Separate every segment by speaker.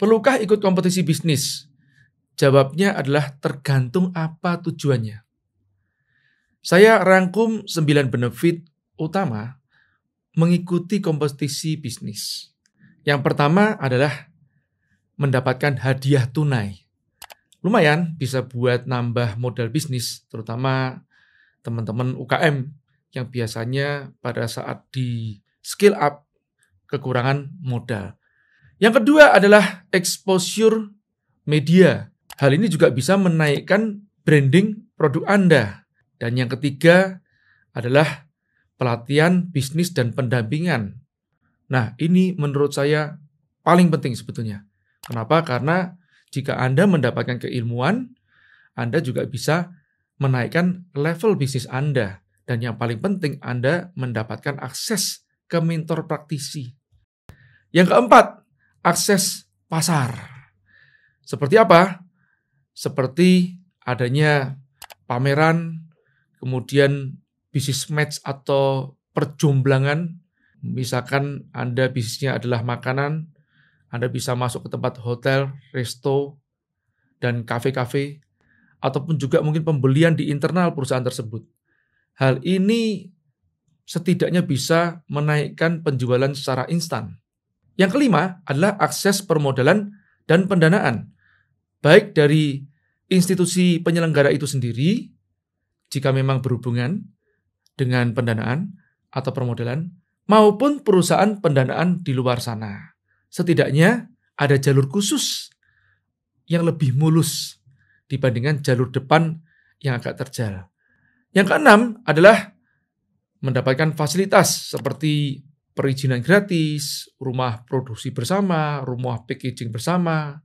Speaker 1: Perlukah ikut kompetisi bisnis? Jawabnya adalah tergantung apa tujuannya. Saya rangkum 9 benefit utama mengikuti kompetisi bisnis. Yang pertama adalah mendapatkan hadiah tunai. Lumayan bisa buat nambah modal bisnis, terutama teman-teman UKM yang biasanya pada saat di skill up kekurangan modal. Yang kedua adalah exposure media. Hal ini juga bisa menaikkan branding produk Anda. Dan yang ketiga adalah pelatihan bisnis dan pendampingan. Nah, ini menurut saya paling penting sebetulnya. Kenapa? Karena jika Anda mendapatkan keilmuan, Anda juga bisa menaikkan level bisnis Anda. Dan yang paling penting, Anda mendapatkan akses ke mentor praktisi. Yang keempat, akses pasar. Seperti apa? Seperti adanya pameran, kemudian bisnis match atau perjomblangan. Misalkan Anda bisnisnya adalah makanan, Anda bisa masuk ke tempat hotel, resto, dan kafe-kafe, ataupun juga mungkin pembelian di internal perusahaan tersebut. Hal ini setidaknya bisa menaikkan penjualan secara instan. Yang kelima adalah akses permodalan dan pendanaan, baik dari institusi penyelenggara itu sendiri, jika memang berhubungan dengan pendanaan atau permodalan, maupun perusahaan pendanaan di luar sana. Setidaknya ada jalur khusus yang lebih mulus dibandingkan jalur depan yang agak terjal. Yang keenam adalah mendapatkan fasilitas seperti perizinan gratis, rumah produksi bersama, rumah packaging bersama,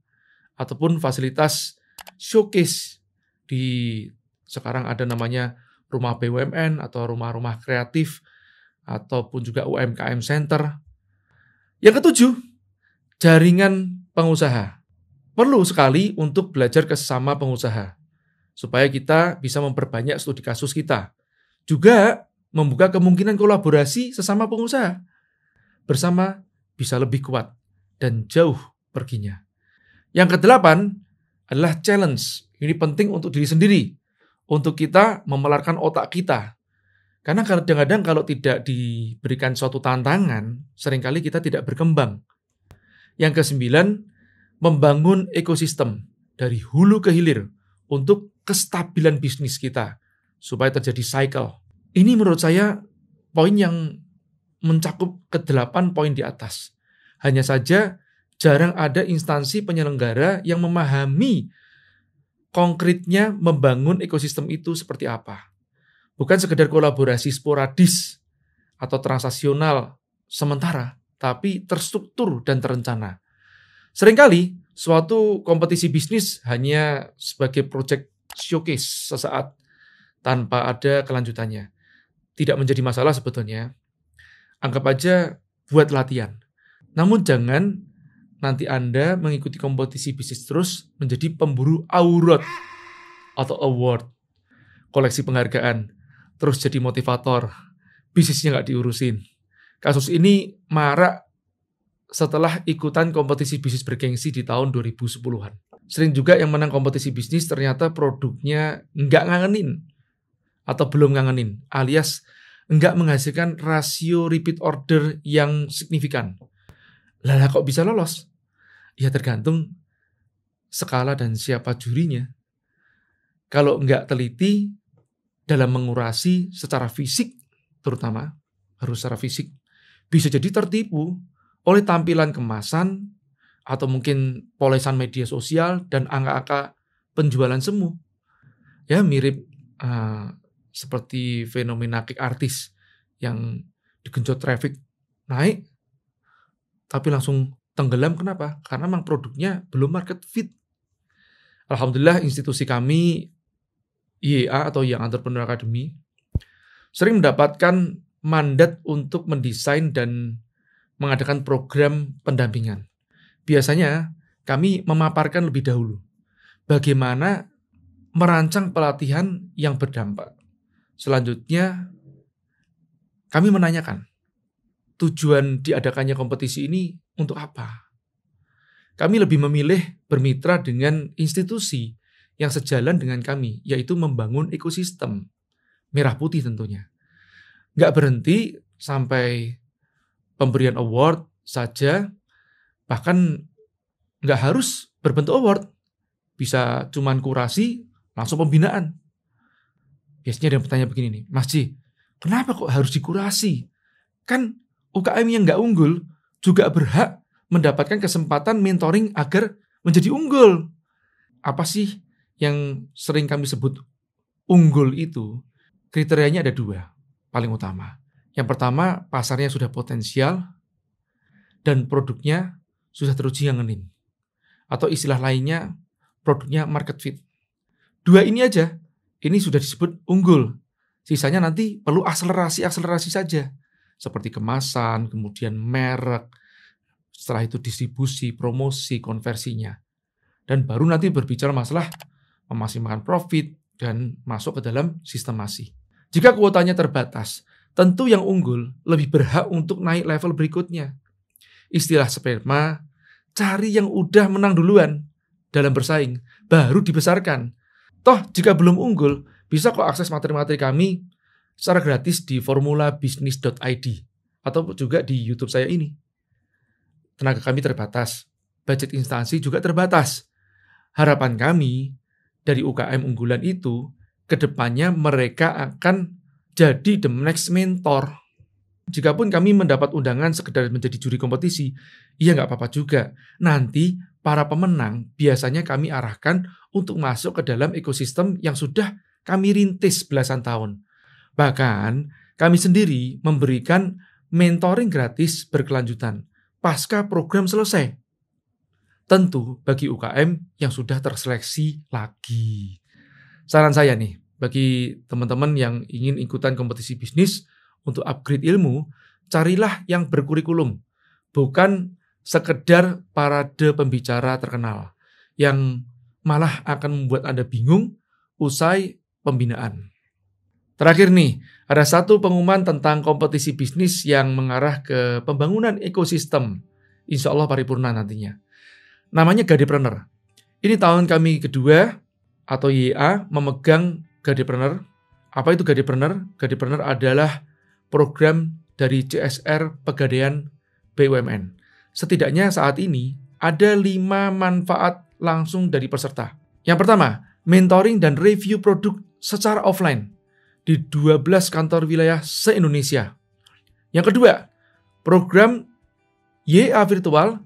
Speaker 1: ataupun fasilitas showcase di sekarang ada namanya rumah BUMN atau rumah-rumah kreatif ataupun juga UMKM center. Yang ketujuh, jaringan pengusaha. Perlu sekali untuk belajar ke sesama pengusaha supaya kita bisa memperbanyak studi kasus kita. Juga membuka kemungkinan kolaborasi sesama pengusaha bersama bisa lebih kuat dan jauh perginya. Yang kedelapan adalah challenge. Ini penting untuk diri sendiri, untuk kita memelarkan otak kita. Karena kadang-kadang kalau tidak diberikan suatu tantangan, seringkali kita tidak berkembang. Yang kesembilan, membangun ekosistem dari hulu ke hilir untuk kestabilan bisnis kita supaya terjadi cycle. Ini menurut saya poin yang mencakup ke delapan poin di atas. Hanya saja jarang ada instansi penyelenggara yang memahami konkretnya membangun ekosistem itu seperti apa. Bukan sekedar kolaborasi sporadis atau transaksional sementara, tapi terstruktur dan terencana. Seringkali suatu kompetisi bisnis hanya sebagai proyek showcase sesaat tanpa ada kelanjutannya. Tidak menjadi masalah sebetulnya, anggap aja buat latihan. Namun jangan nanti Anda mengikuti kompetisi bisnis terus menjadi pemburu aurat atau award, koleksi penghargaan, terus jadi motivator, bisnisnya nggak diurusin. Kasus ini marak setelah ikutan kompetisi bisnis bergengsi di tahun 2010-an. Sering juga yang menang kompetisi bisnis ternyata produknya nggak ngangenin atau belum ngangenin, alias enggak menghasilkan rasio repeat order yang signifikan. Lah kok bisa lolos? Ya tergantung skala dan siapa jurinya. Kalau enggak teliti dalam mengurasi secara fisik terutama harus secara fisik bisa jadi tertipu oleh tampilan kemasan atau mungkin polesan media sosial dan angka-angka penjualan semu. Ya mirip uh, seperti fenomena kick artis yang digenjot traffic naik tapi langsung tenggelam kenapa? Karena memang produknya belum market fit. Alhamdulillah institusi kami IEA atau Young Entrepreneur Academy sering mendapatkan mandat untuk mendesain dan mengadakan program pendampingan. Biasanya kami memaparkan lebih dahulu bagaimana merancang pelatihan yang berdampak. Selanjutnya, kami menanyakan tujuan diadakannya kompetisi ini untuk apa. Kami lebih memilih bermitra dengan institusi yang sejalan dengan kami, yaitu membangun ekosistem merah putih tentunya. Nggak berhenti sampai pemberian award saja, bahkan nggak harus berbentuk award, bisa cuman kurasi langsung pembinaan Biasanya ada yang bertanya begini nih, Mas Ji, kenapa kok harus dikurasi? Kan UKM yang nggak unggul juga berhak mendapatkan kesempatan mentoring agar menjadi unggul. Apa sih yang sering kami sebut unggul itu? Kriterianya ada dua, paling utama. Yang pertama, pasarnya sudah potensial dan produknya sudah teruji yang ngenin. Atau istilah lainnya, produknya market fit. Dua ini aja ini sudah disebut unggul. Sisanya nanti perlu akselerasi-akselerasi saja. Seperti kemasan, kemudian merek, setelah itu distribusi, promosi, konversinya. Dan baru nanti berbicara masalah memaksimalkan profit dan masuk ke dalam sistemasi. Jika kuotanya terbatas, tentu yang unggul lebih berhak untuk naik level berikutnya. Istilah sperma, cari yang udah menang duluan dalam bersaing, baru dibesarkan Toh jika belum unggul, bisa kok akses materi-materi kami secara gratis di formula formulabisnis.id atau juga di YouTube saya ini. Tenaga kami terbatas, budget instansi juga terbatas. Harapan kami dari UKM unggulan itu, kedepannya mereka akan jadi the next mentor. Jika pun kami mendapat undangan sekedar menjadi juri kompetisi, iya nggak apa-apa juga. Nanti para pemenang biasanya kami arahkan untuk masuk ke dalam ekosistem yang sudah kami rintis belasan tahun. Bahkan, kami sendiri memberikan mentoring gratis berkelanjutan pasca program selesai. Tentu bagi UKM yang sudah terseleksi lagi. Saran saya nih, bagi teman-teman yang ingin ikutan kompetisi bisnis untuk upgrade ilmu, carilah yang berkurikulum, bukan sekedar parade pembicara terkenal yang malah akan membuat Anda bingung usai pembinaan. Terakhir nih, ada satu pengumuman tentang kompetisi bisnis yang mengarah ke pembangunan ekosistem. Insya Allah paripurna nantinya. Namanya Gadepreneur. Ini tahun kami kedua atau YA memegang Gadepreneur. Apa itu Gadepreneur? Gadepreneur adalah program dari CSR Pegadaian BUMN. Setidaknya saat ini ada lima manfaat langsung dari peserta. Yang pertama, mentoring dan review produk secara offline di 12 kantor wilayah se-Indonesia. Yang kedua, program YA Virtual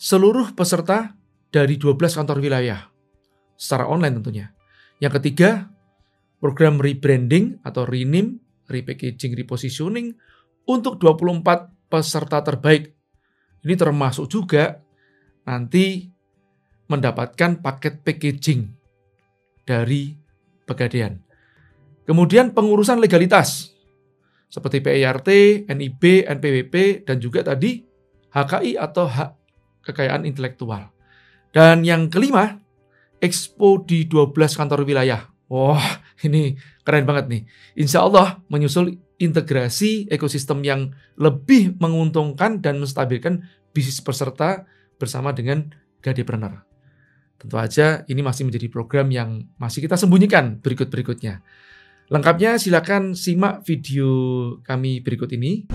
Speaker 1: seluruh peserta dari 12 kantor wilayah secara online tentunya. Yang ketiga, program rebranding atau rename, repackaging, repositioning untuk 24 peserta terbaik. Ini termasuk juga nanti mendapatkan paket packaging dari Pegadaian. Kemudian pengurusan legalitas seperti PIRT, NIB, NPWP, dan juga tadi HKI atau hak kekayaan intelektual. Dan yang kelima, expo di 12 kantor wilayah. Wah, ini keren banget nih. Insya Allah menyusul integrasi ekosistem yang lebih menguntungkan dan menstabilkan bisnis peserta bersama dengan Gadepreneur. Tentu aja ini masih menjadi program yang masih kita sembunyikan berikut-berikutnya. Lengkapnya silakan simak video kami berikut ini.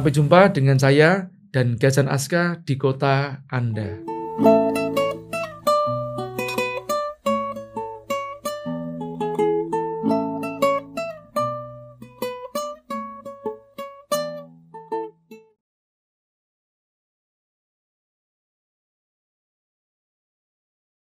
Speaker 1: Sampai jumpa dengan saya dan Gazan Aska di kota Anda.